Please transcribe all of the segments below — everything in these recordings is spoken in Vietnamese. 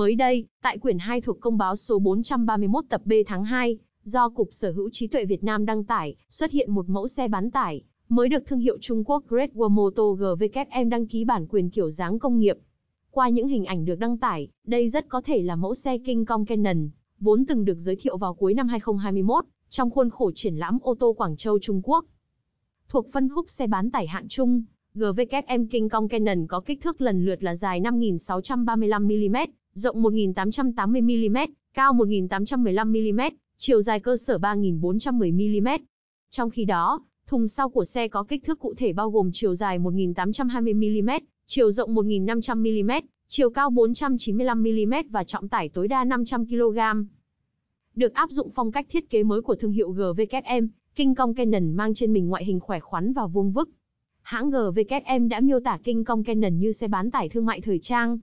Mới đây, tại quyển 2 thuộc công báo số 431 tập B tháng 2, do Cục Sở hữu trí tuệ Việt Nam đăng tải, xuất hiện một mẫu xe bán tải, mới được thương hiệu Trung Quốc Great Wall Motor GVKM đăng ký bản quyền kiểu dáng công nghiệp. Qua những hình ảnh được đăng tải, đây rất có thể là mẫu xe King Kong Canon, vốn từng được giới thiệu vào cuối năm 2021, trong khuôn khổ triển lãm ô tô Quảng Châu Trung Quốc. Thuộc phân khúc xe bán tải hạng trung, GVKM King Kong Canon có kích thước lần lượt là dài 5.635 mm rộng 1.880mm, cao 1.815mm, chiều dài cơ sở 3.410mm. Trong khi đó, thùng sau của xe có kích thước cụ thể bao gồm chiều dài 1.820mm, chiều rộng 1.500mm, chiều cao 495mm và trọng tải tối đa 500kg. Được áp dụng phong cách thiết kế mới của thương hiệu GVKM, King Kong Canon mang trên mình ngoại hình khỏe khoắn và vuông vức. Hãng GVKM đã miêu tả King Kong Canon như xe bán tải thương mại thời trang,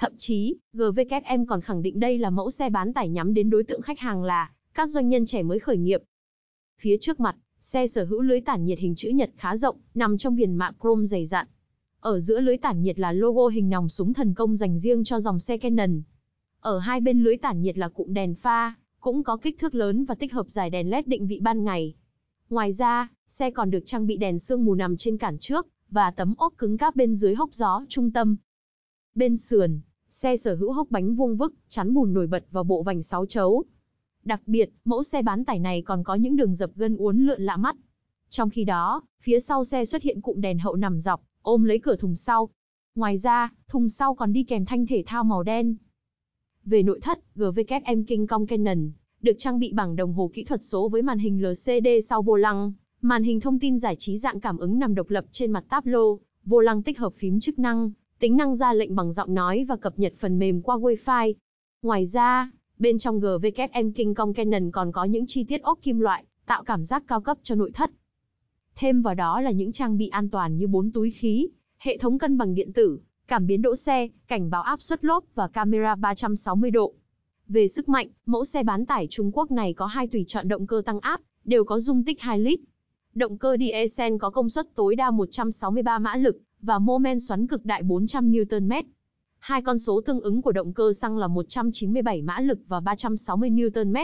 Thậm chí, GVKM còn khẳng định đây là mẫu xe bán tải nhắm đến đối tượng khách hàng là các doanh nhân trẻ mới khởi nghiệp. Phía trước mặt, xe sở hữu lưới tản nhiệt hình chữ nhật khá rộng, nằm trong viền mạ chrome dày dặn. Ở giữa lưới tản nhiệt là logo hình nòng súng thần công dành riêng cho dòng xe Canon. Ở hai bên lưới tản nhiệt là cụm đèn pha, cũng có kích thước lớn và tích hợp giải đèn LED định vị ban ngày. Ngoài ra, xe còn được trang bị đèn sương mù nằm trên cản trước và tấm ốp cứng cáp bên dưới hốc gió trung tâm. Bên sườn, xe sở hữu hốc bánh vuông vức, chắn bùn nổi bật và bộ vành sáu chấu. Đặc biệt, mẫu xe bán tải này còn có những đường dập gân uốn lượn lạ mắt. Trong khi đó, phía sau xe xuất hiện cụm đèn hậu nằm dọc, ôm lấy cửa thùng sau. Ngoài ra, thùng sau còn đi kèm thanh thể thao màu đen. Về nội thất, GVKM King Kong Canon được trang bị bảng đồng hồ kỹ thuật số với màn hình LCD sau vô lăng, màn hình thông tin giải trí dạng cảm ứng nằm độc lập trên mặt táp lô, vô lăng tích hợp phím chức năng, tính năng ra lệnh bằng giọng nói và cập nhật phần mềm qua Wi-Fi. Ngoài ra, bên trong GWM King Kong Canon còn có những chi tiết ốp kim loại, tạo cảm giác cao cấp cho nội thất. Thêm vào đó là những trang bị an toàn như bốn túi khí, hệ thống cân bằng điện tử, cảm biến đỗ xe, cảnh báo áp suất lốp và camera 360 độ. Về sức mạnh, mẫu xe bán tải Trung Quốc này có hai tùy chọn động cơ tăng áp, đều có dung tích 2 lít. Động cơ diesel có công suất tối đa 163 mã lực và mô men xoắn cực đại 400 Nm. Hai con số tương ứng của động cơ xăng là 197 mã lực và 360 Nm.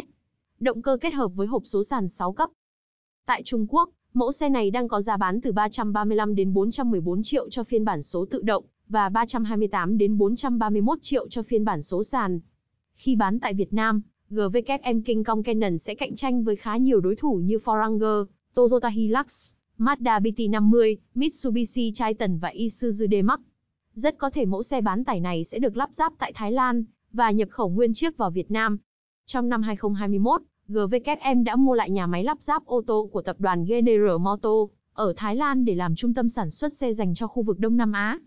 Động cơ kết hợp với hộp số sàn 6 cấp. Tại Trung Quốc, mẫu xe này đang có giá bán từ 335 đến 414 triệu cho phiên bản số tự động và 328 đến 431 triệu cho phiên bản số sàn. Khi bán tại Việt Nam, GWM King Kong Canon sẽ cạnh tranh với khá nhiều đối thủ như Ford Toyota Hilux, Mazda BT50, Mitsubishi Triton và Isuzu D-Max. Rất có thể mẫu xe bán tải này sẽ được lắp ráp tại Thái Lan và nhập khẩu nguyên chiếc vào Việt Nam. Trong năm 2021, GVKM đã mua lại nhà máy lắp ráp ô tô của tập đoàn General Motors ở Thái Lan để làm trung tâm sản xuất xe dành cho khu vực Đông Nam Á.